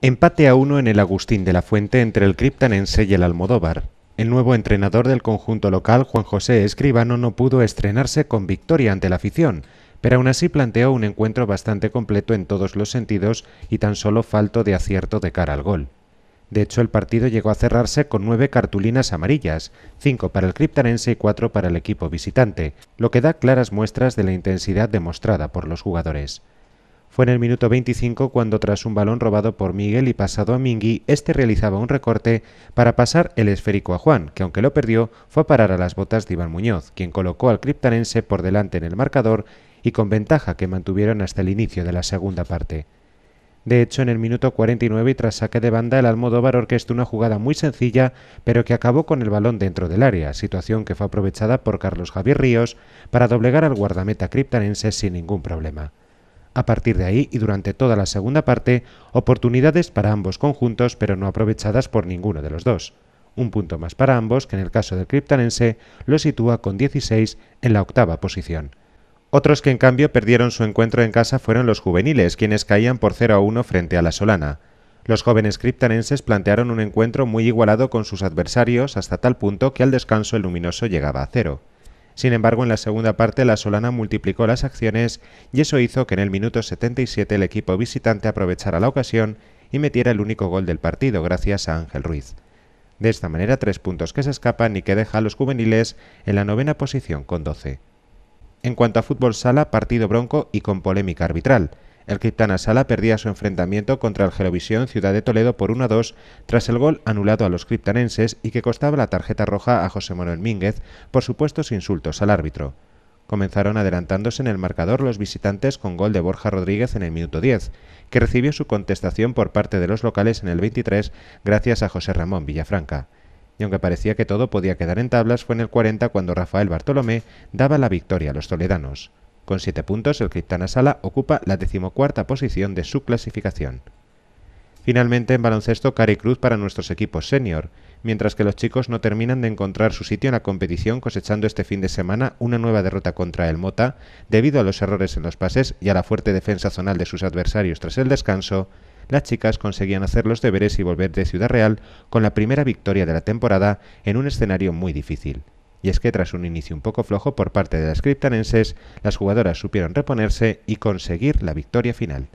Empate a uno en el Agustín de la Fuente entre el criptanense y el Almodóvar. El nuevo entrenador del conjunto local, Juan José Escribano, no pudo estrenarse con victoria ante la afición, pero aún así planteó un encuentro bastante completo en todos los sentidos y tan solo falto de acierto de cara al gol. De hecho, el partido llegó a cerrarse con nueve cartulinas amarillas, cinco para el criptanense y cuatro para el equipo visitante, lo que da claras muestras de la intensidad demostrada por los jugadores. Fue en el minuto 25 cuando tras un balón robado por Miguel y pasado a Mingui, este realizaba un recorte para pasar el esférico a Juan, que aunque lo perdió, fue a parar a las botas de Iván Muñoz, quien colocó al criptanense por delante en el marcador y con ventaja que mantuvieron hasta el inicio de la segunda parte. De hecho, en el minuto 49 y tras saque de banda, el Almodóvar orquestó una jugada muy sencilla, pero que acabó con el balón dentro del área, situación que fue aprovechada por Carlos Javier Ríos para doblegar al guardameta criptanense sin ningún problema a partir de ahí y durante toda la segunda parte, oportunidades para ambos conjuntos pero no aprovechadas por ninguno de los dos. Un punto más para ambos que en el caso del criptanense lo sitúa con 16 en la octava posición. Otros que en cambio perdieron su encuentro en casa fueron los juveniles, quienes caían por 0 a 1 frente a la Solana. Los jóvenes criptanenses plantearon un encuentro muy igualado con sus adversarios hasta tal punto que al descanso el luminoso llegaba a cero. Sin embargo, en la segunda parte la Solana multiplicó las acciones y eso hizo que en el minuto 77 el equipo visitante aprovechara la ocasión y metiera el único gol del partido gracias a Ángel Ruiz. De esta manera, tres puntos que se escapan y que deja a los juveniles en la novena posición con 12. En cuanto a fútbol sala, partido bronco y con polémica arbitral. El Criptana Sala perdía su enfrentamiento contra el Jerovisión Ciudad de Toledo por 1-2 tras el gol anulado a los criptanenses y que costaba la tarjeta roja a José Manuel Mínguez por supuestos insultos al árbitro. Comenzaron adelantándose en el marcador los visitantes con gol de Borja Rodríguez en el minuto 10, que recibió su contestación por parte de los locales en el 23 gracias a José Ramón Villafranca y aunque parecía que todo podía quedar en tablas, fue en el 40 cuando Rafael Bartolomé daba la victoria a los toledanos. Con 7 puntos, el Criptana Sala ocupa la decimocuarta posición de su clasificación. Finalmente, en baloncesto, Cari cruz para nuestros equipos senior, mientras que los chicos no terminan de encontrar su sitio en la competición cosechando este fin de semana una nueva derrota contra el Mota, debido a los errores en los pases y a la fuerte defensa zonal de sus adversarios tras el descanso, las chicas conseguían hacer los deberes y volver de Ciudad Real con la primera victoria de la temporada en un escenario muy difícil y es que tras un inicio un poco flojo por parte de las criptanenses, las jugadoras supieron reponerse y conseguir la victoria final.